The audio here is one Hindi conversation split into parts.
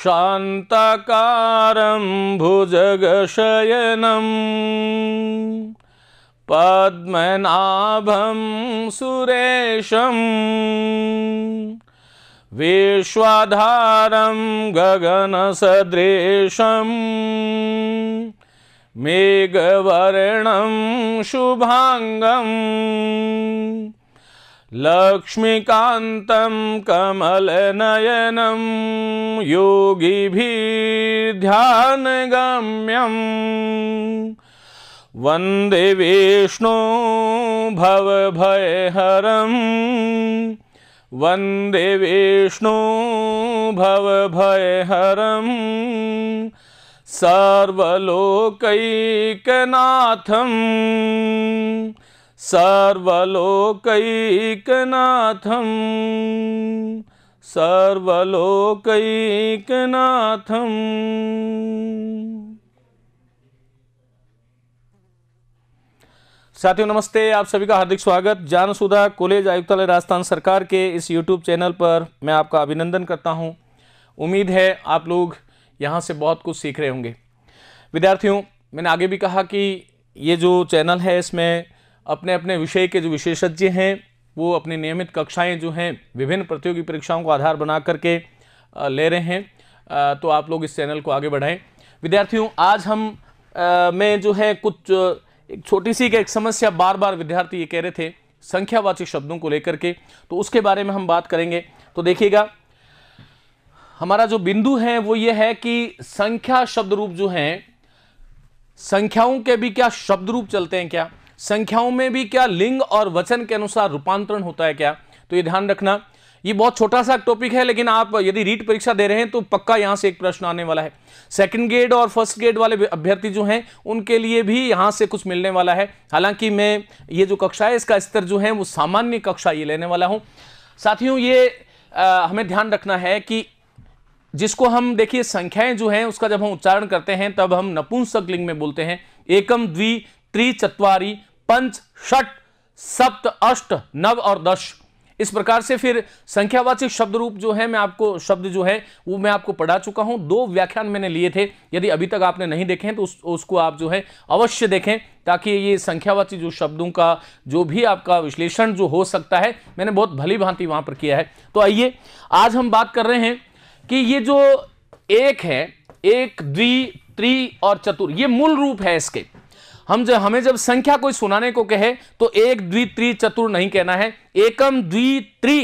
शान्तकारं भुजगशयनम् पद्मनाभं सुरेशम् विश्वाधारं गगनसदृशम् मेघवर्णं शुभाङ्गम् लक्ष्मीकान्तं कमलनयनं योगिभिर्ध्यानगम्यम् वन्दे विष्णो भवभयहरं वन्दे विष्णो भवभयहरं सर्वलोकैकनाथम् सर्वलोकैकनाथं सर्वलोकैकनाथम् साथियों नमस्ते आप सभी का हार्दिक स्वागत सुधा कॉलेज आयुक्तालय राजस्थान सरकार के इस यूट्यूब चैनल पर मैं आपका अभिनंदन करता हूं उम्मीद है आप लोग यहां से बहुत कुछ सीख रहे होंगे विद्यार्थियों मैंने आगे भी कहा कि ये जो चैनल है इसमें अपने अपने विषय के जो विशेषज्ञ हैं वो अपनी नियमित कक्षाएं जो हैं विभिन्न प्रतियोगी परीक्षाओं को आधार बना करके ले रहे हैं तो आप लोग इस चैनल को आगे बढ़ाएं विद्यार्थियों आज हम में जो है कुछ एक छोटी सी एक समस्या बार बार विद्यार्थी ये कह रहे थे संख्यावाचक शब्दों को लेकर के तो उसके बारे में हम बात करेंगे तो देखिएगा हमारा जो बिंदु है वो ये है कि संख्या शब्द रूप जो हैं संख्याओं के भी क्या शब्द रूप चलते हैं क्या संख्याओं में भी क्या लिंग और वचन के अनुसार रूपांतरण होता है क्या तो ये ध्यान रखना ये बहुत छोटा सा टॉपिक है लेकिन आप यदि रीट परीक्षा दे रहे हैं तो पक्का यहाँ से एक प्रश्न आने वाला है सेकंड ग्रेड और फर्स्ट ग्रेड वाले अभ्यर्थी जो हैं उनके लिए भी यहाँ से कुछ मिलने वाला है हालांकि मैं ये जो कक्षा है इसका स्तर जो है वो सामान्य कक्षा ये लेने वाला हूँ साथियों ये आ, हमें ध्यान रखना है कि जिसको हम देखिए संख्याएं जो हैं उसका जब हम उच्चारण करते हैं तब हम नपुंसक लिंग में बोलते हैं एकम द्वि त्रि चतवारी पंच षट सप्त अष्ट नव और दश इस प्रकार से फिर संख्यावाचिक शब्द रूप जो है मैं आपको शब्द जो है वो मैं आपको पढ़ा चुका हूं दो व्याख्यान मैंने लिए थे यदि अभी तक आपने नहीं देखे हैं तो उस, उसको आप जो है अवश्य देखें ताकि ये संख्यावाची जो शब्दों का जो भी आपका विश्लेषण जो हो सकता है मैंने बहुत भली भांति वहां पर किया है तो आइए आज हम बात कर रहे हैं कि ये जो एक है एक द्वि त्रि और चतुर ये मूल रूप है इसके हम जब हमें जब संख्या कोई सुनाने को कहे तो एक द्वि त्रि चतुर नहीं कहना है एकम द्वि त्रि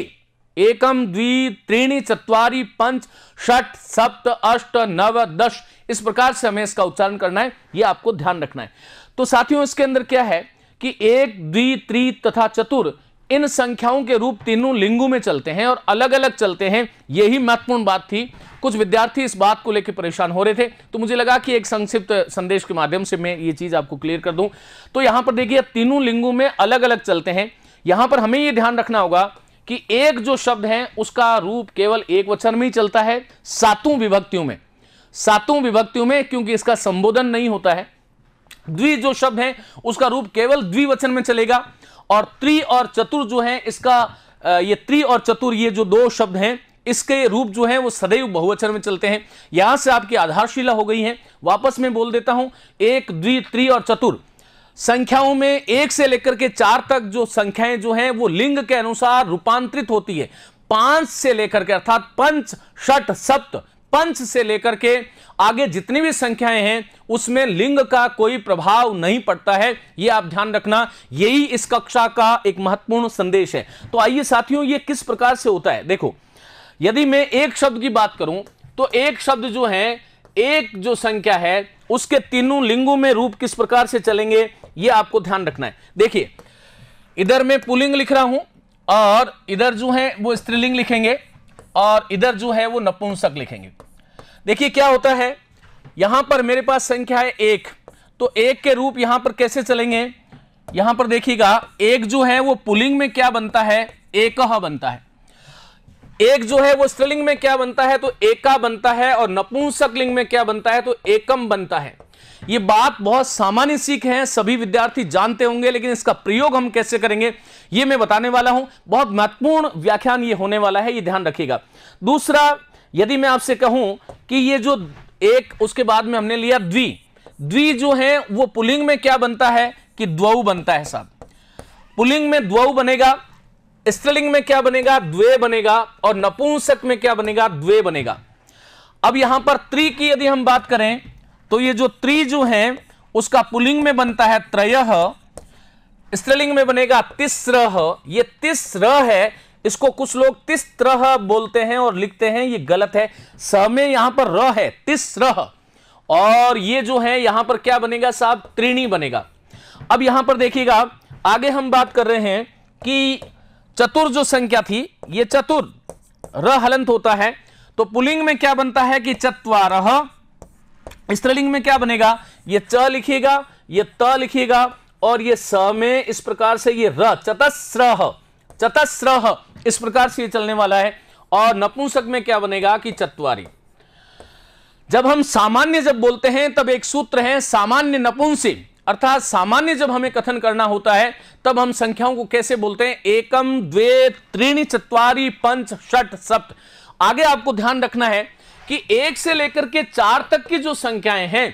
एकम द्वि त्रीणी चतवारी पंच षट सप्त अष्ट नव दश इस प्रकार से हमें इसका उच्चारण करना है यह आपको ध्यान रखना है तो साथियों इसके अंदर क्या है कि एक द्वि त्रि तथा चतुर इन संख्याओं के रूप तीनों लिंगों में चलते हैं और अलग अलग चलते हैं यही महत्वपूर्ण बात थी कुछ विद्यार्थी इस बात को लेकर परेशान हो रहे थे तो मुझे लगा कि एक संक्षिप्त संदेश के माध्यम से मैं ये चीज आपको क्लियर कर दूं तो यहां पर देखिए तीनों लिंगों में अलग अलग चलते हैं यहां पर हमें यह ध्यान रखना होगा कि एक जो शब्द है उसका रूप केवल एक वचन में ही चलता है सातों विभक्तियों में सातों विभक्तियों में क्योंकि इसका संबोधन नहीं होता है द्वि जो शब्द है उसका रूप केवल द्विवचन में चलेगा और त्रि और चतुर जो है इसका ये त्रि और चतुर ये जो दो शब्द हैं इसके रूप जो है वो सदैव बहुवचन में चलते हैं यहां से आपकी आधारशिला हो गई है वापस में बोल देता हूं एक द्वि त्रि और चतुर संख्याओं में एक से लेकर के चार तक जो संख्याएं जो हैं वो लिंग के अनुसार रूपांतरित होती है पांच से लेकर के अर्थात पंच षट सप्त पंच से लेकर के आगे जितनी भी संख्याएं हैं उसमें लिंग का कोई प्रभाव नहीं पड़ता है यह आप ध्यान रखना यही इस कक्षा का एक महत्वपूर्ण संदेश है तो आइए साथियों ये किस प्रकार से होता है देखो यदि मैं एक शब्द की बात करूं तो एक शब्द जो है एक जो संख्या है उसके तीनों लिंगों में रूप किस प्रकार से चलेंगे यह आपको ध्यान रखना है देखिए इधर मैं पुलिंग लिख रहा हूं और इधर जो है वो स्त्रीलिंग लिखेंगे और इधर जो है वो नपुंसक लिखेंगे देखिए क्या होता है यहां पर मेरे पास संख्या है एक तो एक के रूप यहां पर कैसे चलेंगे यहां पर देखिएगा एक जो है वो पुलिंग में क्या बनता है एक बनता है एक जो है वो स्त्रीलिंग में क्या बनता है तो एका बनता है और नपुंसक लिंग में क्या बनता है तो एकम बनता है ये बात बहुत सामान्य सीख है सभी विद्यार्थी जानते होंगे लेकिन इसका प्रयोग हम कैसे करेंगे ये मैं बताने वाला हूं बहुत महत्वपूर्ण व्याख्यान ये होने वाला है ये ध्यान रखिएगा दूसरा यदि मैं आपसे कहूं कि ये जो एक उसके बाद में हमने लिया द्वि द्वि जो है वो पुलिंग में क्या बनता है कि द्वऊ बनता है साहब पुलिंग में द्वऊ बनेगा स्त्रीलिंग में क्या बनेगा द्वे बनेगा और नपुंसक में क्या बनेगा द्वे बनेगा अब यहां पर त्रि की यदि हम बात करें तो ये जो त्रि जो है उसका पुलिंग में बनता है त्रय स्त्रीलिंग में बनेगा तिस्र ये तिस्र है इसको कुछ लोग तिस तरह बोलते हैं और लिखते हैं ये गलत है स में यहां पर र है तिस रह और ये जो है यहां पर क्या बनेगा साहब त्रिणी बनेगा अब यहां पर देखिएगा आगे हम बात कर रहे हैं कि चतुर जो संख्या थी ये चतुर र हलंत होता है तो पुलिंग में क्या बनता है कि चतवार स्त्रीलिंग में क्या बनेगा ये च लिखिएगा ये त लिखिएगा और ये स में इस प्रकार से ये र चतस्रह चतस्रह इस प्रकार से ये चलने वाला है और नपुंसक में क्या बनेगा कि चतवारी जब हम सामान्य जब बोलते हैं तब एक सूत्र है सामान्य नपुंसिक अर्थात सामान्य जब हमें कथन करना होता है तब हम संख्याओं को कैसे बोलते हैं एकम द्वे त्रीण चतवारी पंच षट सप्त आगे आपको ध्यान रखना है कि एक से लेकर के चार तक की जो संख्याएं हैं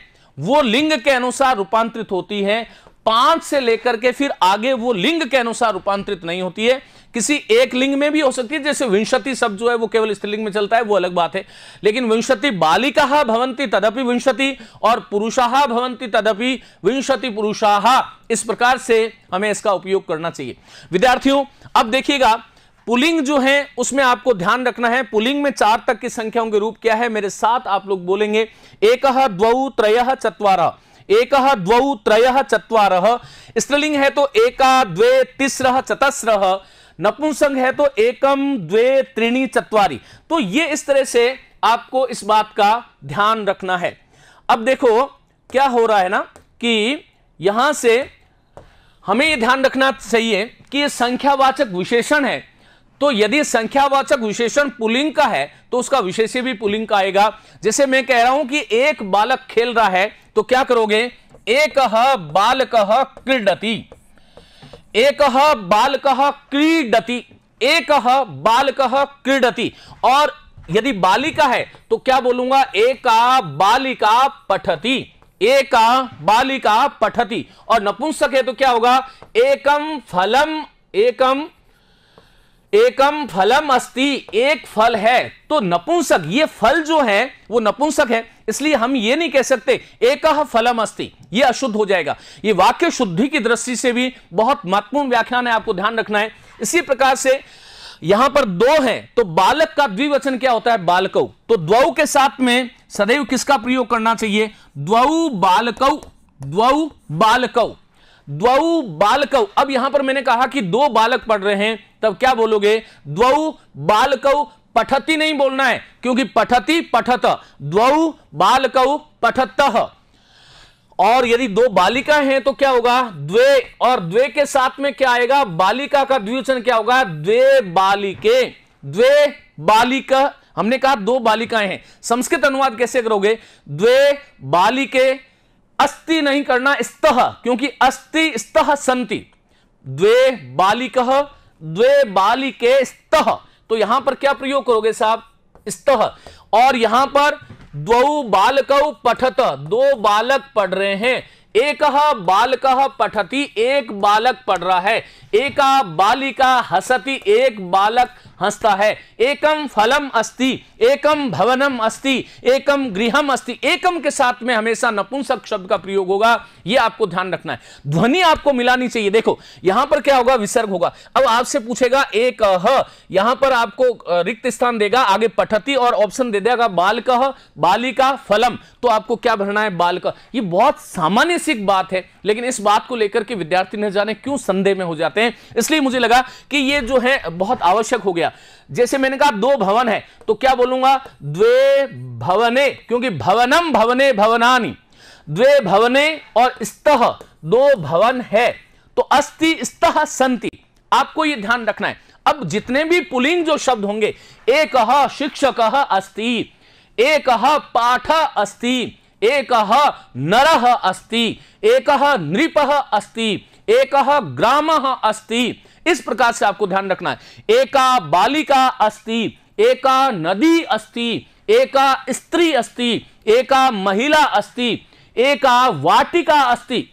वो लिंग के अनुसार रूपांतरित होती हैं पांच से लेकर के फिर आगे वो लिंग के अनुसार रूपांतरित नहीं होती है किसी एक लिंग में भी हो सकती है जैसे विंशति शब्द जो है वो केवल स्त्रीलिंग में चलता है वो अलग बात है लेकिन विंशति बालिका भवंती तदपि विंशति और पुरुषा भवंती तदपि विंशति पुरुषाह इस प्रकार से हमें इसका उपयोग करना चाहिए विद्यार्थियों अब देखिएगा पुलिंग जो है उसमें आपको ध्यान रखना है पुलिंग में चार तक की संख्याओं के रूप क्या है मेरे साथ आप लोग बोलेंगे एक द्वौ त्रय चतवार एक द्वौ त्रय चतवार स्त्रीलिंग है तो एका द्वे तीसरा चतस्र नपुंसक है तो एकम द्वे त्रिणी चतवारी तो ये इस तरह से आपको इस बात का ध्यान रखना है अब देखो क्या हो रहा है ना कि यहां से हमें यह ध्यान रखना चाहिए कि यह संख्यावाचक विशेषण है तो यदि संख्यावाचक विशेषण पुलिंग का है तो उसका विशेष भी पुलिंग का आएगा जैसे मैं कह रहा हूं कि एक बालक खेल रहा है तो क्या करोगे एक बालक क्रीडती एक बालक क्रीडति एक बालक क्रीडति और यदि बालिका है तो क्या बोलूंगा एक बालिका पठती एक बालिका पठती और नपुंसक है तो क्या होगा एकम फलम एकम एकम फलम अस्ति एक फल है तो नपुंसक ये फल जो है वो नपुंसक है इसलिए हम ये नहीं कह सकते एक फलम अस्ति ये अशुद्ध हो जाएगा ये वाक्य शुद्धि की दृष्टि से भी बहुत महत्वपूर्ण व्याख्यान है आपको ध्यान रखना है इसी प्रकार से यहां पर दो है तो बालक का द्विवचन क्या होता है बालकऊ तो द्व के साथ में सदैव किसका प्रयोग करना चाहिए द्वऊ बालकौ द्वऊ बालकौ द्वऊ बालक अब यहां पर मैंने कहा कि दो बालक पढ़ रहे हैं तब क्या बोलोगे द्वऊ बालक पठती नहीं बोलना है क्योंकि पठती पठत द्वऊ बालक पठत और यदि दो बालिका हैं तो क्या होगा द्वे और द्वे के साथ में क्या आएगा बालिका का द्विवचन क्या होगा द्वे बालिके द्वे बालिका हमने कहा दो बालिकाएं हैं संस्कृत अनुवाद कैसे करोगे द्वे बालिके अस्ति नहीं करना स्तः क्योंकि अस्ति स्तः संति द्वे बालिक द्वे बालिके स्तः तो यहां पर क्या प्रयोग करोगे साहब स्तः और यहां पर द्वौ बालक पठत दो बालक पढ़ रहे हैं एक बालक पठती एक बालक पढ़ रहा है एक बालिका हसती एक बालक हंसता है एकम फलम अस्ति एकम भवनम अस्ति एकम गृहम अस्ति एकम के साथ में हमेशा नपुंसक शब्द का प्रयोग होगा यह आपको ध्यान रखना है ध्वनि आपको मिलानी चाहिए देखो यहां पर क्या होगा विसर्ग होगा अब आपसे पूछेगा एक ह यहां पर आपको रिक्त स्थान देगा आगे पठती और ऑप्शन दे देगा बालक बालिका फलम तो आपको क्या भरना है बालक ये बहुत सामान्य बेसिक बात है लेकिन इस बात को लेकर के विद्यार्थी न जाने क्यों संदेह में हो जाते हैं इसलिए मुझे लगा कि ये जो है बहुत आवश्यक हो गया जैसे मैंने कहा दो भवन है तो क्या बोलूंगा द्वे भवने क्योंकि भवनम भवने भवनानी द्वे भवने और स्तः दो भवन है तो अस्थि स्तः संति आपको ये ध्यान रखना है अब जितने भी पुलिंग जो शब्द होंगे एक शिक्षक अस्थि एक पाठ अस्थि एक नर अस्ति एक नृप अस्ति एक ग्राम अस्ति इस प्रकार से आपको ध्यान रखना है एका बालिका अस्ति एका नदी अस्ति एका स्त्री अस्ति एका महिला अस्ति एका वाटिका अस्ति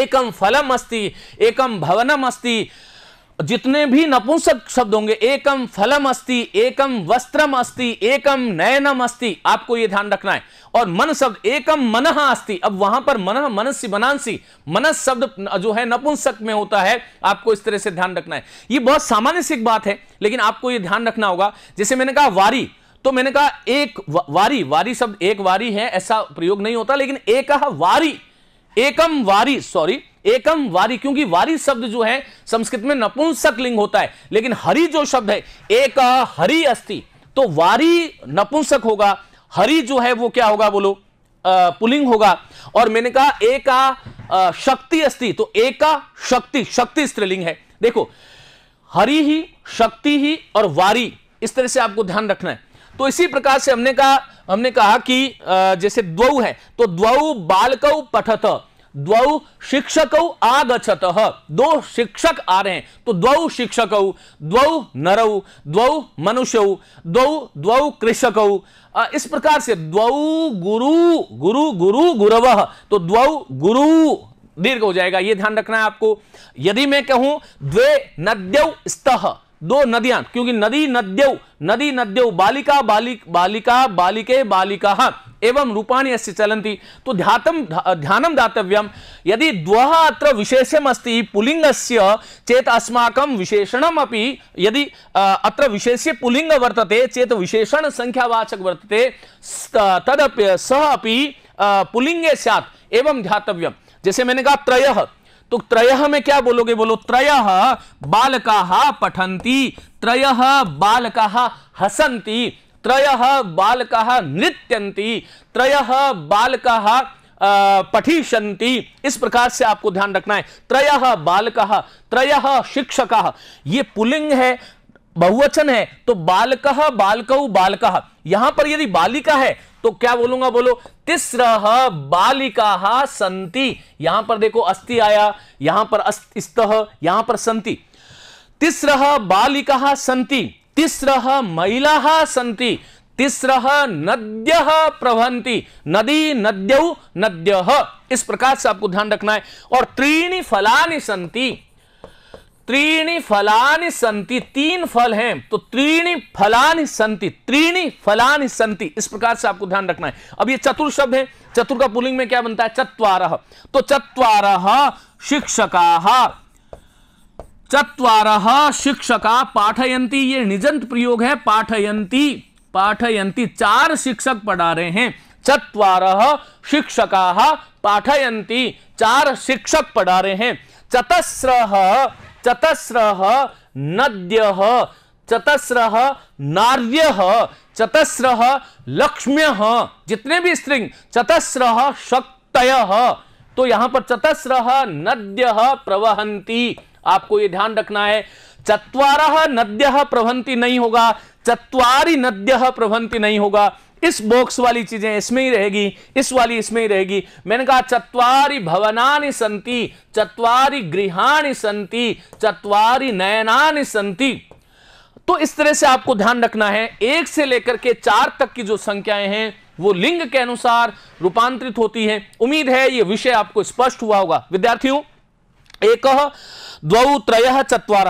एकम फलम अस्ति एकम भवनम अस्ति जितने भी नपुंसक शब्द होंगे एकम फलम अस्ति एकम वस्त्रम अस्ति एकम नयनम अस्ति आपको यह ध्यान रखना है और मन शब्द एकम मन अस्ति अब वहां पर मन मनसी मनांसी मनस शब्द जो है नपुंसक में होता है आपको इस तरह से ध्यान रखना है ये बहुत सामान्य सी बात है लेकिन आपको ये ध्यान रखना होगा जैसे मैंने कहा वारी तो मैंने कहा एक वारी वारी शब्द एक वारी है ऐसा प्रयोग नहीं होता लेकिन एक वारी एकम वारी सॉरी एकम वारी क्योंकि वारी शब्द जो है संस्कृत में नपुंसक लिंग होता है लेकिन हरि जो शब्द है एक हरि अस्थि तो वारी नपुंसक होगा हरी जो है वो क्या होगा बोलो आ, पुलिंग होगा और मैंने कहा ए का शक्ति अस्थि तो ए का शक्ति शक्ति स्त्रीलिंग है देखो हरी ही शक्ति ही और वारी इस तरह से आपको ध्यान रखना है तो इसी प्रकार से हमने कहा हमने कहा कि जैसे द्वऊ है तो द्वऊ बालक पठत द्वौ शिक्षक आगछत दो शिक्षक आ रहे हैं तो द्वौ शिक्षक द्वौ नर द्वौ मनुष्य द्वौ द्वौ कृषक इस प्रकार से द्वौ गुरु गुरु गुरु गुरव तो द्वौ गुरु दीर्घ हो जाएगा यह ध्यान रखना है आपको यदि मैं कहूं द्वे नद्यौ स्तः दो नदियां क्योंकि नदी नद्यौ नदी नद्यौ बालिका बालिक बालिका बालिके बालिका हा, एवं रूपाणी अस्य चलन्ति तो ध्यातम ध्यानम दातव्यम यदि द्वह अत्र विशेषम अस्ति पुलिङ्गस्य चेत् अस्माकं अपि यदि अत्र विशेष्य पुलिंग वर्तते चेत विशेषण संख्यावाचक वर्तते तदपि सः अपि पुलिंगे स्यात् एवं ध्यातव्यम जैसे मैंने कहा त्रयः तो त्रय में क्या बोलोगे बोलो त्रय बालका पठंती त्रय बालका हसंती त्रय बालका नृत्यंती त्रय बालका पठिष्यंती इस प्रकार से आपको ध्यान रखना है त्रय बालक त्रय शिक्षक ये पुलिंग है बहुवचन है तो बालक बालकऊ बालक यहां पर यदि बालिका है तो क्या बोलूंगा बोलो तिस्र बालिका संति यहां पर देखो अस्ति आया यहां पर अस्त यहां पर संति तिस्र बालिका संति तिस्र महिला संति तिस्र नद्य प्रभंति नदी नद्यौ नद्य इस प्रकार से आपको ध्यान रखना है और त्रीणी फलानी संति त्रीणी फलानी संति तीन फल हैं तो त्रीणी फलानी संति त्रीणी फलानी संति इस प्रकार से आपको ध्यान रखना है अब ये चतुर शब्द है चतुर का पुलिंग में क्या बनता है चतवार तो चतवार शिक्षका चतवार शिक्षक पाठयंती ये निजंत प्रयोग है पाठयंती पाठयंती चार शिक्षक पढ़ा रहे हैं चतवार शिक्षक पाठयंती चार शिक्षक पढ़ा रहे हैं चतस्र चतस्रह नद्यह चतस्रह नार्यह चतस्रह लक्ष्म्यह जितने भी स्त्रिंग चतस्रह शक्तयः तो यहां पर चतस्रह नद्यह प्रवहंती आपको ये ध्यान रखना है चत्वारह नद्य प्रवंती नहीं होगा चत्वारी नद्य प्रवंती नहीं होगा इस बॉक्स वाली चीजें इसमें ही रहेगी इस वाली इसमें ही रहेगी मैंने कहा चतवारी भवनानि संति चतवारी गृहाणि संति चतवारी नयनानि संति तो इस तरह से आपको ध्यान रखना है एक से लेकर के चार तक की जो संख्याएं हैं वो लिंग के अनुसार रूपांतरित होती है उम्मीद है ये विषय आपको स्पष्ट हुआ होगा विद्यार्थियों एक द्वौ त्रय चतवार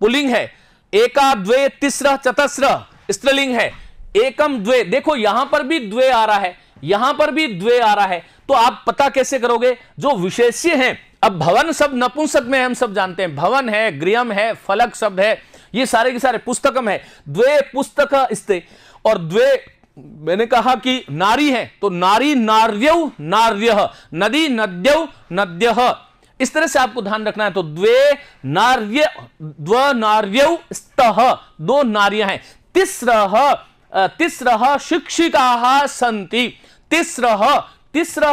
पुलिंग है एका द्वे तीसरा चतस्र स्त्रीलिंग है एकम द्वे देखो यहां पर भी द्वे आ रहा है यहां पर भी द्वे आ रहा है तो आप पता कैसे करोगे जो विशेष्य हैं अब भवन शब्द नपुंसक में हम सब जानते हैं भवन है गृहम है फलक शब्द है ये सारे के सारे पुस्तकम है द्वे पुस्तक स्ते और द्वे मैंने कहा कि नारी है तो नारी नार्य नार्य नदी नद्य नद्य इस तरह से आपको ध्यान रखना है तो द्वे नार्य द्व नार्य स्त दो नारिया हैं तिस्र तिस्र शिक्षिका सी तिस्र तिस्र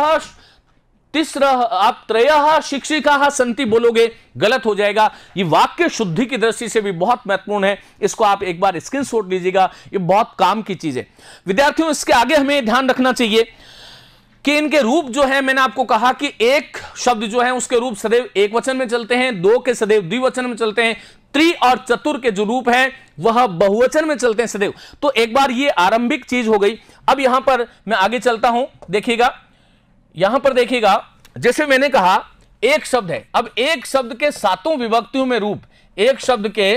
तिस्र आप त्रय शिक्षिका सन्ति बोलोगे गलत हो जाएगा ये वाक्य शुद्धि की दृष्टि से भी बहुत महत्वपूर्ण है इसको आप एक बार स्क्रीन शॉट लीजिएगा ये बहुत काम की चीज है विद्यार्थियों इसके आगे हमें ध्यान रखना चाहिए कि इनके रूप जो है मैंने आपको कहा कि एक शब्द जो है उसके रूप सदैव एक वचन में चलते हैं दो के सदैव द्विवचन में चलते हैं त्रि और चतुर के जो रूप है वह बहुवचन में चलते हैं सदैव तो एक बार ये आरंभिक चीज हो गई अब यहां पर मैं आगे चलता हूं देखिएगा यहां पर देखिएगा जैसे मैंने कहा एक शब्द है अब एक शब्द के सातों विभक्तियों में रूप एक शब्द के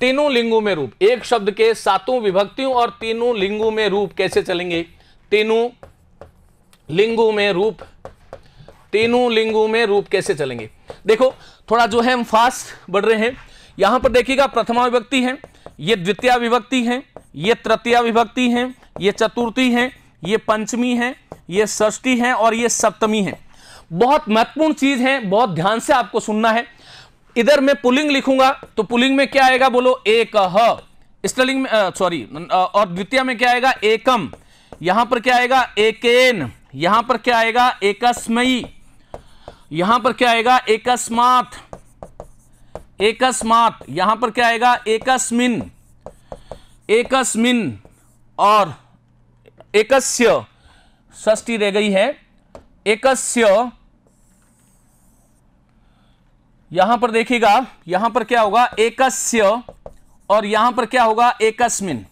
तीनों लिंगों में रूप एक शब्द के सातों विभक्तियों और तीनों लिंगों में रूप कैसे चलेंगे तीनों लिंगों में रूप तीनों लिंगों में रूप कैसे चलेंगे देखो थोड़ा जो है हम फास्ट बढ़ रहे हैं यहां पर देखिएगा प्रथमा विभक्ति है ये द्वितीय विभक्ति है ये तृतीय विभक्ति है ये चतुर्थी है ये पंचमी है ये षष्ठी है और ये सप्तमी है बहुत महत्वपूर्ण चीज है बहुत ध्यान से आपको सुनना है इधर मैं पुलिंग लिखूंगा तो पुलिंग में क्या आएगा बोलो एक स्टलिंग में सॉरी और द्वितीय में क्या आएगा एकम यहां पर क्या आएगा एकेन यहां पर क्या आएगा एकस्मयी यहां पर क्या आएगा एकस्मात एकस्मात यहां पर क्या आएगा एकस्मिन एकस्मिन और एकस्य ष्टी रह गई है एकस्य यहां पर देखिएगा यहां पर क्या होगा एकस्य और यहां पर क्या होगा एकस्मिन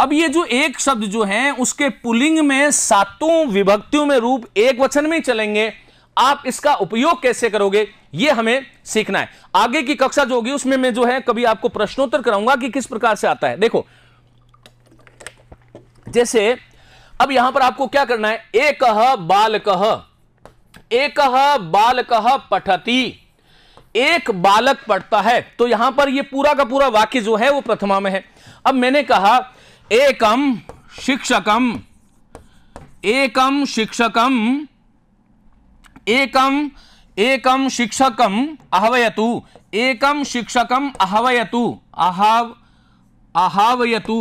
अब ये जो एक शब्द जो है उसके पुलिंग में सातों विभक्तियों में रूप एक वचन में ही चलेंगे आप इसका उपयोग कैसे करोगे ये हमें सीखना है आगे की कक्षा जो होगी उसमें मैं जो है कभी आपको प्रश्नोत्तर कराऊंगा कि किस प्रकार से आता है देखो जैसे अब यहां पर आपको क्या करना है एक कह एक बालकह पठती एक बालक पढ़ता है तो यहां पर ये पूरा का पूरा वाक्य जो है वो प्रथमा में है अब मैंने कहा एकम शिक्षकम एकम शिक्षकम एकम एकम शिक्षकम आहवयतु एकम शिक्षकम आहवयतु आहव आहावयतु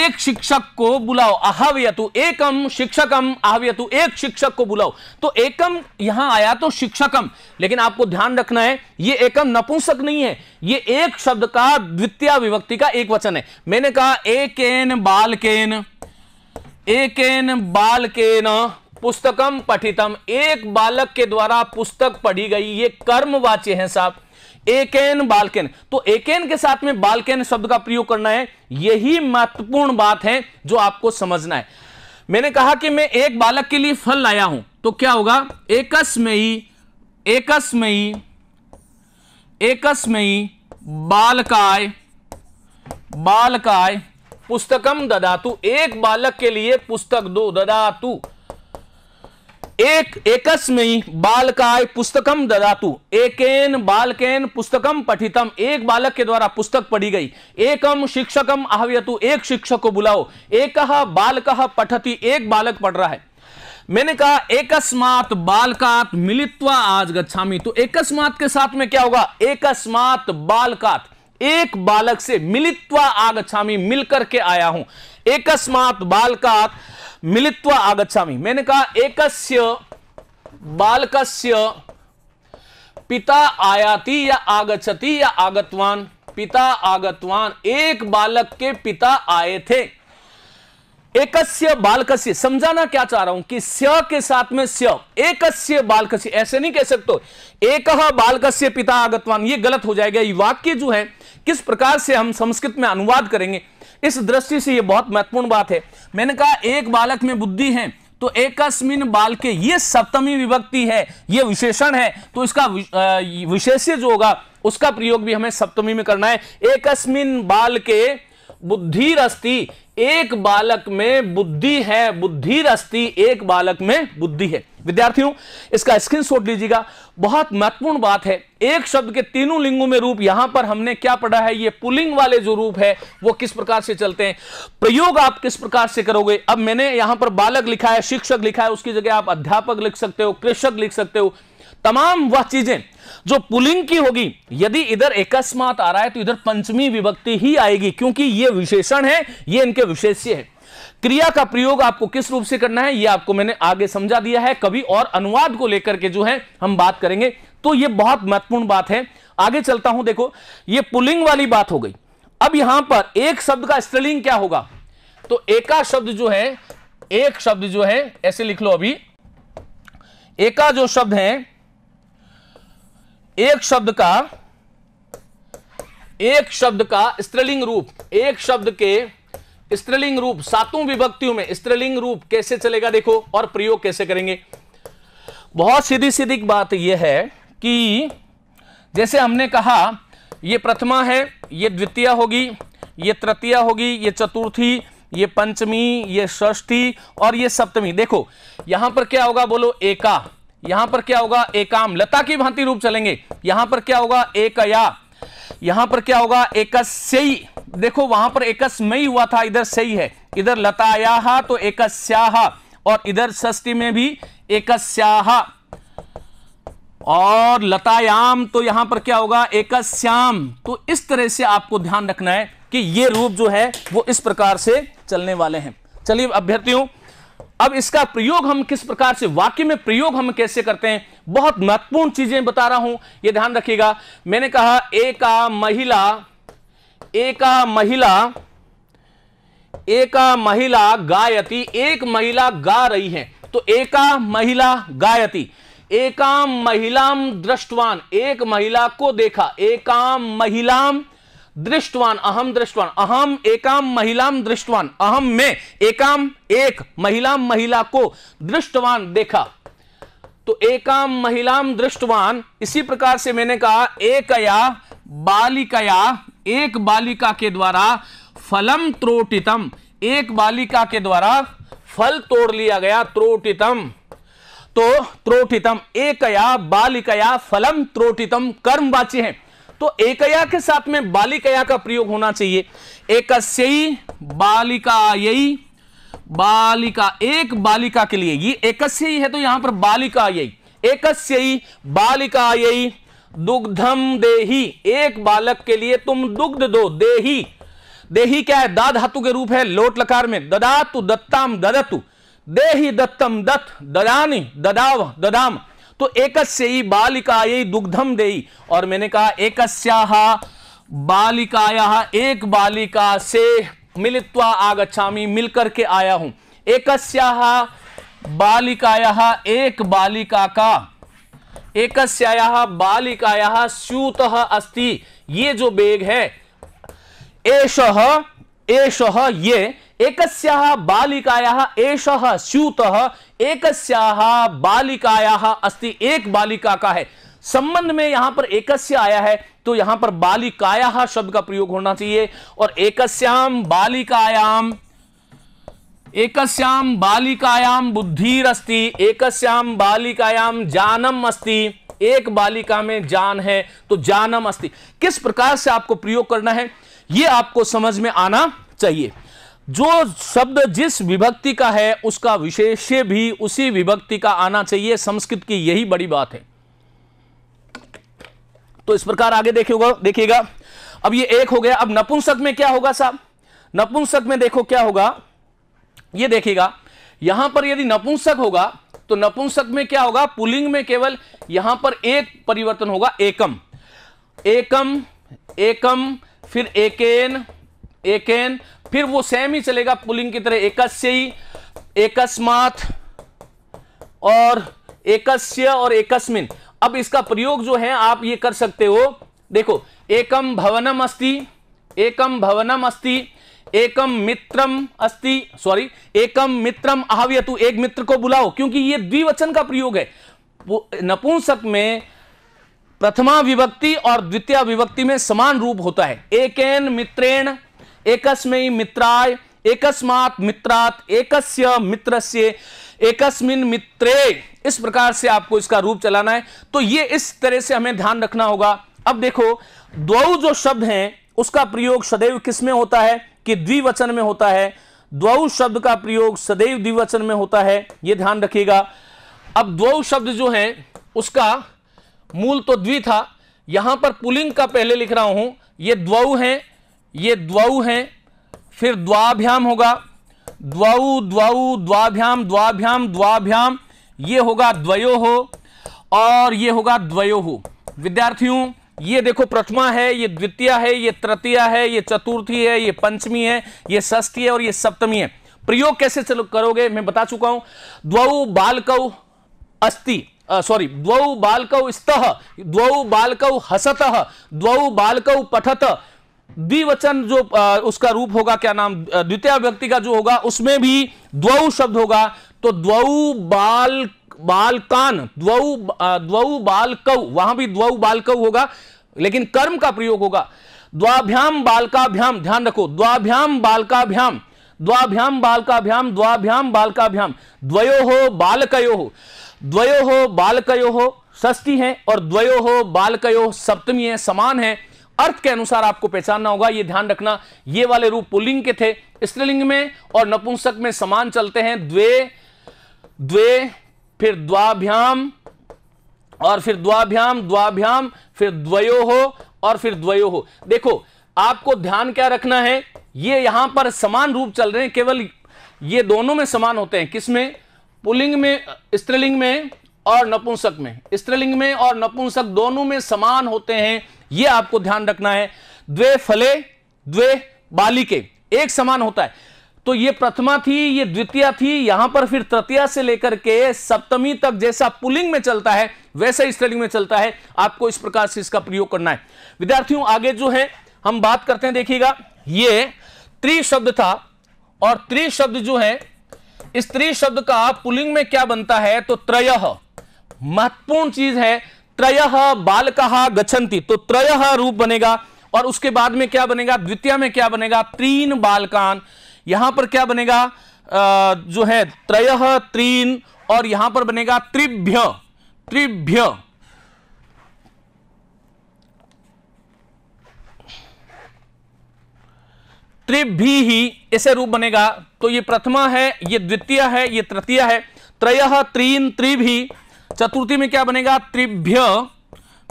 एक शिक्षक को बुलाओ आहवयतु एकम शिक्षकम आहवयतु एक शिक्षक को बुलाओ तो एकम यहां आया तो शिक्षकम लेकिन आपको ध्यान रखना है ये एकम नपुंसक नहीं है ये एक शब्द का द्वितीय विभक्ति का एक वचन है मैंने कहा एकेन बालकेन एकेन बालकेन पुस्तकम पठितम एक बालक के द्वारा पुस्तक पढ़ी गई ये कर्म वाच्य है साहब एकेन बालकेन तो एकेन के साथ में बालकेन शब्द का प्रयोग करना है यही महत्वपूर्ण बात है जो आपको समझना है मैंने कहा कि मैं एक बालक के लिए फल लाया हूं तो क्या होगा एकस्मयी एकस्मयी एकस्मयी बालकाय बालकाय पुस्तकम ददातु एक बालक के लिए पुस्तक दो ददातु एक एकस्मी बालकाय पुस्तकम ददातु एकेन बालकेन पुस्तकम पठितम एक बालक के द्वारा पुस्तक पढ़ी गई एकम शिक्षकम आहवियतु एक शिक्षक को बुलाओ एक बालक पठती एक बालक पढ़ रहा है मैंने कहा एकस्मात बालकात मिलित्वा आज गच्छामी तो एकस्मात के साथ में क्या होगा एकस्मात बालकात एक बालक से मिलित्वा आगछामी मिलकर के आया हूं एकस्मात बालका मिलित्वा आगच्छामि मैंने कहा एकस्य बालकस्य पिता आयाति या आगच्छति या आगतवान पिता आगतवान एक बालक के पिता आए थे एकस्य बालकस्य समझाना क्या चाह रहा हूं कि स्य के साथ में स्य एकस्य बालकस्य ऐसे नहीं कह सकते एक बालकस्य पिता आगतवान ये गलत हो जाएगा ये वाक्य जो है किस प्रकार से हम संस्कृत में अनुवाद करेंगे इस दृष्टि से यह बहुत महत्वपूर्ण बात है मैंने कहा एक बालक में बुद्धि है तो एकस्मिन बाल के ये सप्तमी विभक्ति है ये विशेषण है तो इसका विशेष जो होगा उसका प्रयोग भी हमें सप्तमी में करना है एकस्मिन बाल के बुद्धि रस्ती एक बालक में बुद्धि है बुद्धि रस्ती एक बालक में बुद्धि है विद्यार्थियों इसका स्क्रीनशॉट लीजिएगा बहुत महत्वपूर्ण बात है एक शब्द के तीनों लिंगों में रूप यहां पर हमने क्या पढ़ा है ये पुलिंग वाले जो रूप है वो किस प्रकार से चलते हैं प्रयोग आप किस प्रकार से करोगे अब मैंने यहां पर बालक लिखा है शिक्षक लिखा है उसकी जगह आप अध्यापक लिख सकते हो कृषक लिख सकते हो तमाम वह चीजें जो पुलिंग की होगी यदि इधर एकस्मात आ रहा है तो इधर पंचमी विभक्ति ही आएगी क्योंकि यह विशेषण है यह इनके विशेष्य है क्रिया का प्रयोग आपको किस रूप से करना है ये आपको मैंने आगे समझा दिया है कभी और अनुवाद को लेकर के जो है हम बात करेंगे तो ये बहुत महत्वपूर्ण बात है आगे चलता हूं देखो ये पुलिंग वाली बात हो गई अब यहां पर एक शब्द का स्त्रीलिंग क्या होगा तो एका शब्द जो है एक शब्द जो है ऐसे लिख लो अभी एका जो शब्द है एक शब्द का एक शब्द का स्त्रीलिंग रूप एक शब्द के स्त्रीलिंग रूप सातों विभक्तियों में स्त्रीलिंग रूप कैसे चलेगा देखो और प्रयोग कैसे करेंगे बहुत सीधी सीधी बात यह है कि जैसे हमने कहा यह प्रथमा है यह द्वितीय होगी यह तृतीय होगी यह चतुर्थी यह पंचमी यह षष्ठी और यह सप्तमी देखो यहां पर क्या होगा बोलो एका यहां पर क्या होगा एकाम लता की भांति रूप चलेंगे यहां पर क्या होगा एकया यहां पर क्या होगा एकस सही देखो वहां पर एकस मई हुआ था इधर सही है इधर लताया तो एकस्याहा और इधर सस्ती में भी एकस्याहा और लतायाम तो यहां पर क्या होगा एकस्याम तो इस तरह से आपको ध्यान रखना है कि ये रूप जो है वो इस प्रकार से चलने वाले हैं चलिए अभ्यर्थियों अब इसका प्रयोग हम किस प्रकार से वाक्य में प्रयोग हम कैसे करते हैं बहुत महत्वपूर्ण चीजें बता रहा हूं यह ध्यान रखिएगा मैंने कहा एक महिला एक महिला एक महिला गायती एक महिला गा रही है तो एक महिला गायती एकाम महिलाम दृष्टवान एक महिला को देखा एकाम महिलाम दृष्टवान अहम दृष्टवान अहम एकाम महिलाम दृष्टवान अहम में एकाम एक महिलाम महिला को दृष्टवान देखा तो एकाम महिलाम दृष्टवान इसी प्रकार से मैंने कहा एक या बालिकया एक बालिका के द्वारा फलम त्रोटितम एक बालिका के द्वारा फल तोड़ लिया गया त्रोटितम तो त्रोटितम एक या बालिकया फलम त्रोटितम कर्मवाची है तो एकया के साथ में बालिकया का प्रयोग होना चाहिए एक बालिका यही बालिका एक बालिका के लिए ये एकस्य ही है तो यहां पर बालिका यही एकस्य ही बालिका यही दुग्धम देही एक बालक के लिए तुम दुग्ध दो देही देही क्या है दा धातु के रूप है लोट लकार में ददातु दत्ताम ददतु देही दत्तम दत्त ददानी ददाव ददाम तो एकस्यी बालिकायै दुग्धम देई और मैंने कहा एकस्याः बालिकायाः एक बालिका से मिलित्वा आगच्छामी मिलकर के आया हूं एकस्याः बालिकायाः एक बालिका का एकस्यायाः बालिकायाः स्यूतः अस्ति ये जो बेग है एषः एषः ये एकस्याः बालिकायाः एषः स्यूतः एकस्याः बालिकायाः अस्ति एक बालिका का है संबंध में यहां पर एकस्य आया है तो यहां पर बालिकाया शब्द का प्रयोग होना चाहिए और एकस्याम बालिकायाम एकस्याम बालिकायाम अस्ति एकस्याम बालिकायाम जानम अस्ति एक बालिका में जान है तो जानम अस्ति किस प्रकार से आपको प्रयोग करना है यह आपको समझ में आना चाहिए जो शब्द जिस विभक्ति का है उसका विशेष भी उसी विभक्ति का आना चाहिए संस्कृत की यही बड़ी बात है तो इस प्रकार आगे देखिएगा देखिएगा अब ये एक हो गया अब नपुंसक में क्या होगा साहब नपुंसक में देखो क्या होगा ये देखिएगा यहां पर यदि नपुंसक होगा तो नपुंसक में क्या होगा पुलिंग में केवल यहां पर एक परिवर्तन होगा एकम एकम एकम फिर एकेन एकेन फिर वो सेम ही चलेगा पुलिंग की तरह एकस्य ही एकस्मात और एकस्य और एकस्मिन अब इसका प्रयोग जो है आप ये कर सकते हो देखो एकम भवनम अस्ति एकम भवनम अस्ति एकम मित्रम अस्ति सॉरी एकम मित्रम आहव्यतु एक मित्र को बुलाओ क्योंकि ये द्विवचन का प्रयोग है नपुंसक में प्रथमा विभक्ति और द्वितीय विभक्ति में समान रूप होता है एकेन मित्रेण एकस्म मित्राय एकस्मात् मित्रात एकस्य मित्रस्य एकस्मिन मित्रे इस प्रकार से आपको इसका रूप चलाना है तो ये इस तरह से हमें ध्यान रखना होगा अब देखो द्वौ जो शब्द हैं उसका प्रयोग सदैव किस में होता है कि द्विवचन में होता है द्वौ शब्द का प्रयोग सदैव द्विवचन में होता है ये ध्यान रखिएगा अब द्वौ शब्द जो है उसका मूल तो द्वि था यहां पर पुलिंग का पहले लिख रहा हूं ये द्वौ हैं ये द्वाऊ हैं फिर द्वाभ्याम होगा द्वाऊ द्वाऊ द्वाभ्याम द्वाभ्याम द्वाभ्याम ये होगा द्वयो हो और ये होगा द्वयो हो विद्यार्थियों ये देखो प्रथमा है ये द्वितीय है ये तृतीय है ये चतुर्थी है ये पंचमी है ये षष्ठी है और ये सप्तमी है प्रयोग कैसे चलो करोगे मैं बता चुका हूं द्वौ बालकौ अस्ति सॉरी द्वौ बालकौ स्तः द्वौ बालकौ हसतः द्वौ बालकौ पठत द्विवचन जो आ, उसका रूप होगा क्या नाम द्वितीय व्यक्ति का जो होगा उसमें भी द्वौ शब्द होगा तो द्वौ बाल बालकान द्वौ द्वौ बालकौ वहां भी द्वौ बालकौ होगा लेकिन कर्म का प्रयोग होगा द्वाभ्याम बालकाभ्याम ध्यान रखो द्वाभ्याम बालकाभ्याम द्वाभ्याम बालकाभ्याम द्वाभ्याम बालकाभ्याम द्वयो हो बालकयो हो द्वयो हो बालकयो हो षष्टी है और द्वयो हो बालकयो सप्तमी है समान है अर्थ के अनुसार आपको पहचानना होगा ये ध्यान रखना ये वाले रूप पुलिंग के थे स्त्रीलिंग में और नपुंसक में समान चलते हैं द्वे द्वे फिर द्वाभ्याम और फिर द्वाभ्याम द्वाभ्याम फिर द्वयो हो और फिर द्वयो हो देखो आपको ध्यान क्या रखना है ये यहां पर समान रूप चल रहे हैं केवल ये दोनों में समान होते हैं किसमें पुलिंग में स्त्रीलिंग में और नपुंसक में स्त्रीलिंग में और नपुंसक दोनों में समान होते हैं ये आपको ध्यान रखना है द्वे फले द्वे बालिके एक समान होता है तो ये प्रथमा थी ये द्वितीय थी यहां पर फिर तृतीया से लेकर के सप्तमी तक जैसा पुलिंग में चलता है वैसा ही स्त्रीलिंग में चलता है आपको इस प्रकार से इसका प्रयोग करना है विद्यार्थियों आगे जो है हम बात करते हैं देखिएगा ये त्रि शब्द था और त्रि शब्द जो है स्त्री शब्द का पुलिंग में क्या बनता है तो त्रय महत्वपूर्ण चीज है त्रय बालकः गच्छन्ति तो त्रय रूप बनेगा और उसके बाद में क्या बनेगा द्वितीय में क्या बनेगा त्रीन बालकान यहां पर क्या बनेगा आ, जो है त्रय त्रीन और यहां पर बनेगा त्रिभ्य त्रिभ्य त्रिभी ही ऐसे रूप बनेगा तो ये प्रथमा है ये द्वितीय है ये तृतीय है त्रय त्रीन त्रिभी चतुर्थी में क्या बनेगा त्रिभ्य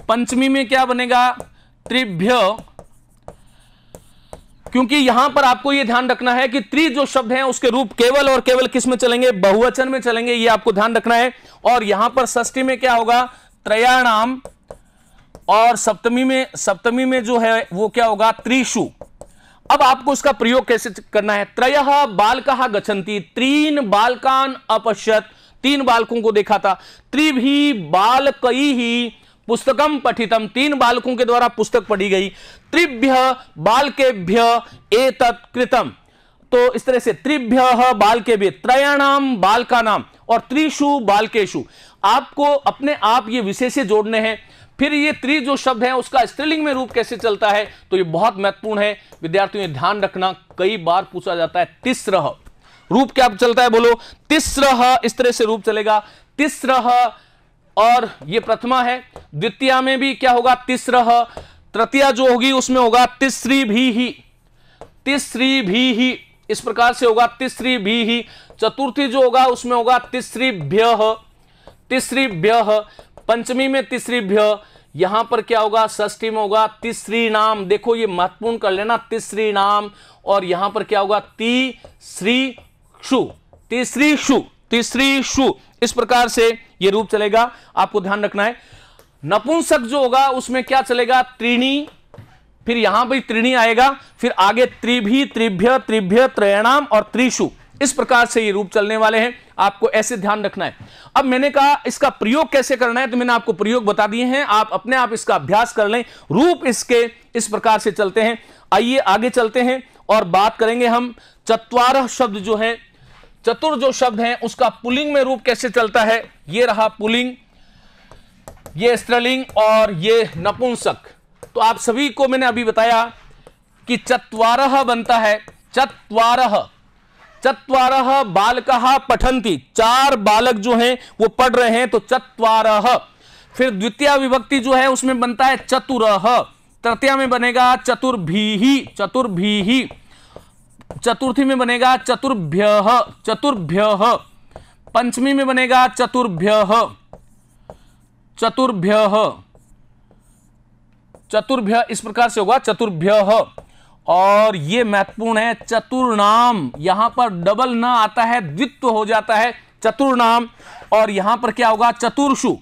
पंचमी में क्या बनेगा त्रिभ्य क्योंकि यहां पर आपको यह ध्यान रखना है कि त्रि जो शब्द हैं उसके रूप केवल और केवल किस में चलेंगे बहुवचन में चलेंगे ये आपको ध्यान रखना है और यहां पर षष्ठी में क्या होगा त्रयाणाम और सप्तमी में सप्तमी में जो है वो क्या होगा त्रिशु अब आपको इसका प्रयोग कैसे करना है त्रय बालका गचंती त्रीन बालकान अपश्यत तीन बालकों को देखा था त्रिभी कई ही पुस्तकम पठितम तीन बालकों के द्वारा पुस्तक पढ़ी गई त्रिभ्य बालकेभ्य एतत् कृतम तो इस तरह से त्रिभ्य भी त्रयाणाम का नाम और त्रिशु बालकेशु आपको अपने आप ये विशेष जोड़ने हैं फिर ये त्रि जो शब्द है उसका स्त्रीलिंग में रूप कैसे चलता है तो ये बहुत महत्वपूर्ण है विद्यार्थियों ध्यान रखना कई बार पूछा जाता है तिस्र रूप क्या चलता है बोलो तिस्र इस तरह से रूप चलेगा तिस्र और ये प्रथमा है द्वितीय में भी क्या होगा तिस्र तृतीया जो होगी उसमें होगा तिस्री भी ही तिस्री भी ही इस प्रकार से होगा तिस्री भी ही चतुर्थी जो होगा उसमें होगा तिस्री भ्य तिस्री भ्य पंचमी में तिस्री भ्य यहां पर क्या होगा षष्ठी में होगा तिस्री नाम देखो ये महत्वपूर्ण कर लेना तिस्री नाम और यहां पर क्या होगा ती श्री शु तीसरी शु तीसरी शु इस प्रकार से ये रूप चलेगा आपको ध्यान रखना है नपुंसक जो होगा उसमें क्या चलेगा त्रिणी फिर यहां पर त्रिणी आएगा फिर आगे त्रिभी त्रिभ्य त्रिभ्य त्रयणाम और त्रिशु इस प्रकार से ये रूप चलने वाले हैं आपको ऐसे ध्यान रखना है अब मैंने कहा इसका प्रयोग कैसे करना है तो मैंने आपको प्रयोग बता दिए हैं आप अपने आप इसका अभ्यास कर लें रूप इसके इस प्रकार से चलते हैं आइए आगे चलते हैं और बात करेंगे हम चतवार शब्द जो है चतुर जो शब्द है उसका पुलिंग में रूप कैसे चलता है ये रहा पुलिंग ये स्त्रलिंग और ये नपुंसक तो आप सभी को मैंने अभी बताया कि चतवार बनता है चतवार चतवार बालक पठंती चार बालक जो हैं वो पढ़ रहे हैं तो चतवार फिर द्वितीय विभक्ति जो है उसमें बनता है चतुरह तृतीय में बनेगा चतुर्भी चतुर्भी चतुर्थी में बनेगा चतुर्भ्य चतुर्भ्य पंचमी में बनेगा चतुर्भ्य चतुर्भ्य चतुर्भ्य इस प्रकार से होगा चतुर्भ्य और ये महत्वपूर्ण है चतुर्नाम यहां पर डबल ना आता है द्वित्व हो जाता है चतुर्नाम और यहां पर क्या होगा चतुर्षु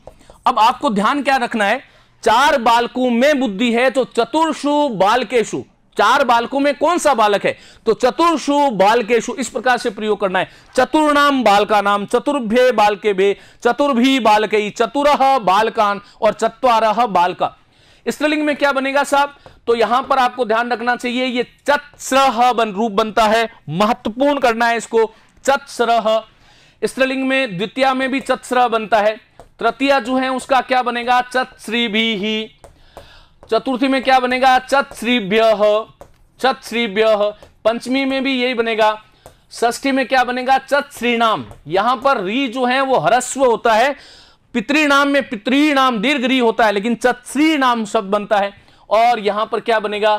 अब आपको ध्यान क्या रखना है चार बालकों में बुद्धि है तो चतुर्षु बालकेशु चार बालकों में कौन सा बालक है तो चतुर्षु बालकेशु इस प्रकार से प्रयोग करना है चतुर्णाम बालका नाम चतुर्भ्य बालके भे चतुर्भी बालकई चतुर बालकान और चतवार बालका स्त्रीलिंग में क्या बनेगा साहब तो यहां पर आपको ध्यान रखना चाहिए ये चत्सरह बन रूप बनता है महत्वपूर्ण करना है इसको चत्सरह स्त्रीलिंग में द्वितीय में भी चत्सरह बनता है तृतीय जो है उसका क्या बनेगा चत्श्री भी ही चतुर्थी में क्या बनेगा चत्श्रीभ्य चत्श्रीभ्य पंचमी में भी यही बनेगा ष्ठी में क्या बनेगा चत श्रीनाम यहां पर री जो है वो हरस्व होता है पितृनाम में पितृणाम दीर्घ री होता है लेकिन चत श्री नाम शब्द बनता है और यहां पर क्या बनेगा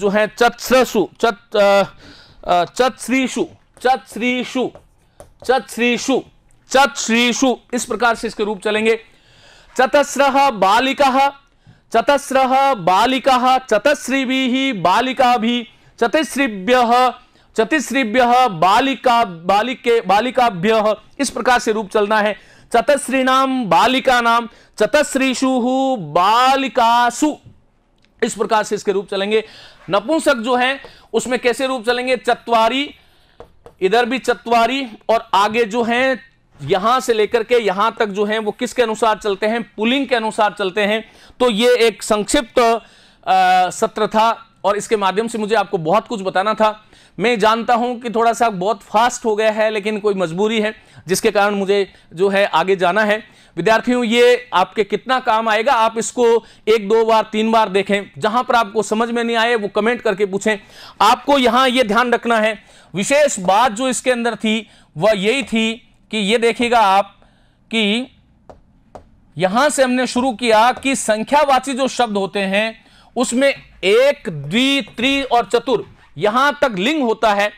जो है चत्सु चत चत्श्रीषु चत्श्रीषु चत श्रीशु इस प्रकार से इसके रूप चलेंगे चतस्र बालिका चतस्रः बालिका चतस्रिभिः बालिका चतस्रीभ्य चतस्रीभ्य बालिका बालिके बालिकाभ्य इस प्रकार से रूप चलना है चतस्रीणाम बालिका नाम चतस्रीशु बालिकासु इस प्रकार से इसके रूप चलेंगे नपुंसक जो है उसमें कैसे रूप चलेंगे चतवारी इधर भी चतवारी और आगे जो है यहां से लेकर के यहां तक जो है वो किसके अनुसार चलते हैं पुलिंग के अनुसार चलते हैं तो ये एक संक्षिप्त सत्र था और इसके माध्यम से मुझे आपको बहुत कुछ बताना था मैं जानता हूं कि थोड़ा सा बहुत फास्ट हो गया है लेकिन कोई मजबूरी है जिसके कारण मुझे जो है आगे जाना है विद्यार्थियों ये आपके कितना काम आएगा आप इसको एक दो बार तीन बार देखें जहां पर आपको समझ में नहीं आए वो कमेंट करके पूछें आपको यहां ये ध्यान रखना है विशेष बात जो इसके अंदर थी वह यही थी कि ये देखिएगा आप कि यहां से हमने शुरू किया कि संख्यावाची जो शब्द होते हैं उसमें एक द्वि त्रि और चतुर यहां तक लिंग होता है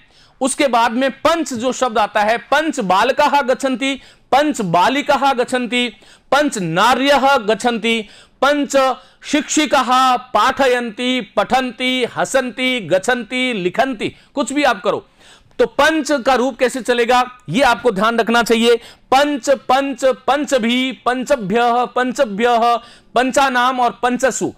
उसके बाद में पंच जो शब्द आता है पंच बालका गच्छन्ति पंच बालिका गच्छन्ति पंच नार्य गच्छन्ति पंच शिक्षिका पाठयंती पठंती हसंती गच्छन्ति लिखंती कुछ भी आप करो तो पंच का रूप कैसे चलेगा यह आपको ध्यान रखना चाहिए पंच पंच पंच भी पंचभ्य पंचभ्य पंचानाम और पंचसु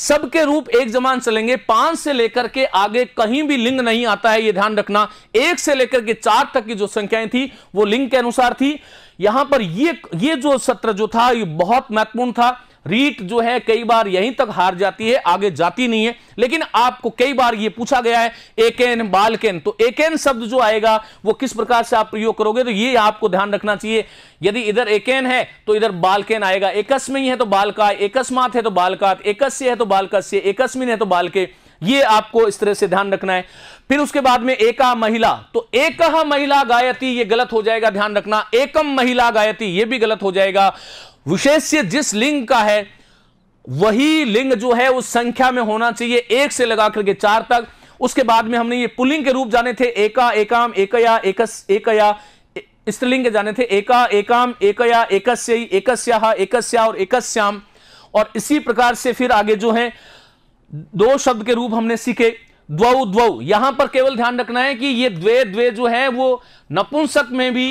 सबके रूप एक जमान चलेंगे पांच से लेकर के आगे कहीं भी लिंग नहीं आता है यह ध्यान रखना एक से लेकर के चार तक की जो संख्याएं थी वो लिंग के अनुसार थी यहां पर ये ये जो सत्र जो था ये बहुत महत्वपूर्ण था रीट जो है कई बार यहीं तक हार जाती है आगे जाती नहीं है लेकिन आपको कई बार यह पूछा गया है एकेन बालकेन तो एकेन शब्द जो आएगा वो किस प्रकार से आप प्रयोग करोगे तो ये आपको ध्यान रखना चाहिए यदि इधर एकेन है तो इधर बालकेन आएगा एकस ही है तो बालका एकस्मात है तो बालकात एकस्य है तो बालकस्य एकस्मिन है तो बालके ये आपको इस तरह से ध्यान रखना है फिर उसके बाद में एका महिला तो एक महिला गायती ये गलत हो जाएगा ध्यान रखना एकम महिला गायती ये भी गलत हो जाएगा विशेष्य जिस लिंग का है वही लिंग जो है उस संख्या में होना चाहिए एक से लगा करके चार तक उसके बाद में हमने ये पुलिंग के रूप जाने थे एका एकाम एकया एकस एकया स्त्रीलिंग के जाने थे एका एकाम एकया एकस्य एकस्या एकस्या और एकस्याम और इसी प्रकार से फिर आगे जो है दो शब्द के रूप हमने सीखे द्व द्व यहां पर केवल ध्यान रखना है कि ये द्वे द्वे जो है वो नपुंसक में भी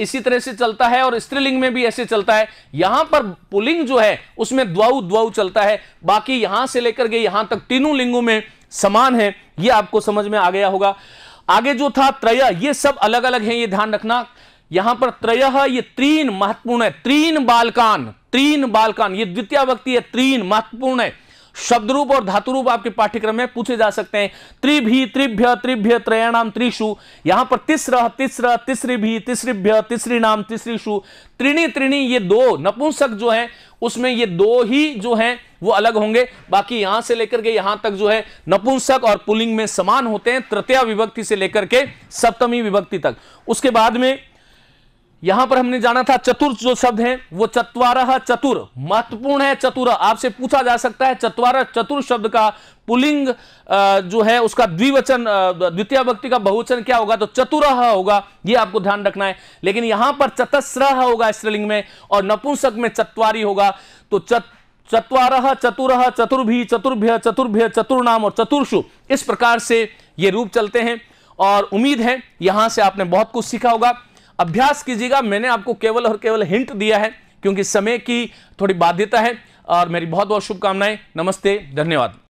इसी तरह से चलता है और स्त्रीलिंग में भी ऐसे चलता है यहां पर पुलिंग जो है उसमें द्वाऊ द्वाऊ चलता है बाकी यहां से लेकर के यहां तक तीनों लिंगों में समान है यह आपको समझ में आ गया होगा आगे जो था त्रय ये सब अलग अलग है ये ध्यान रखना यहां पर त्रय ये त्रीन महत्वपूर्ण है त्रीन बालकान त्रीन बालकान ये द्वितीय व्यक्ति है त्रीन महत्वपूर्ण है शब्द रूप और धातु रूप आपके पाठ्यक्रम में पूछे जा सकते हैं त्रिभी त्रिभ्य त्रिभ्य त्रयाणाम त्रिशु यहां पर तिस्र तिस्र तिस्री भी तिस्रिभ्य तिस्री नाम तिस्रीशु त्रिणी त्रिणी ये दो नपुंसक जो है उसमें ये दो ही जो है वो अलग होंगे बाकी यहां से लेकर के यहां तक जो है नपुंसक और पुलिंग में समान होते हैं तृतीय विभक्ति से लेकर के सप्तमी विभक्ति तक उसके बाद में यहां पर हमने जाना था चतुर जो शब्द है वो चतवार चतुर महत्वपूर्ण है चतुर आपसे पूछा जा सकता है चतवार चतुर शब्द का पुलिंग जो है उसका द्विवचन द्वितीय व्यक्ति का बहुवचन क्या होगा तो चतुर होगा ये आपको ध्यान रखना है लेकिन यहां पर चतस्र होगा स्त्रीलिंग में और नपुंसक में चतवारी होगा तो चत चतवार चतुरह चतुर्भी चतुर्भ्य चतुर्भ्य चतुर्नाम और चतुर्षु इस प्रकार से ये रूप चलते हैं और उम्मीद है यहां से आपने बहुत कुछ सीखा होगा अभ्यास कीजिएगा मैंने आपको केवल और केवल हिंट दिया है क्योंकि समय की थोड़ी बाध्यता है और मेरी बहुत बहुत शुभकामनाएं नमस्ते धन्यवाद